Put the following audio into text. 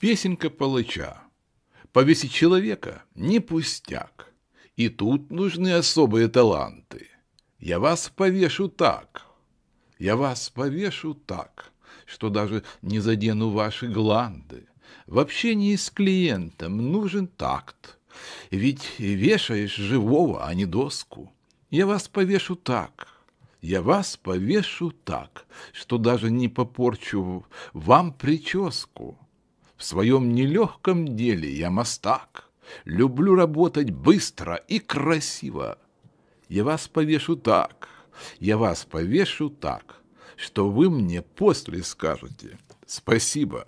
Песенка палача. Повесить человека – не пустяк. И тут нужны особые таланты. Я вас повешу так. Я вас повешу так, что даже не задену ваши гланды. В общении с клиентом нужен такт. Ведь вешаешь живого, а не доску. Я вас повешу так. Я вас повешу так, что даже не попорчу вам прическу. В своем нелегком деле я мастак. Люблю работать быстро и красиво. Я вас повешу так, я вас повешу так, что вы мне после скажете «спасибо».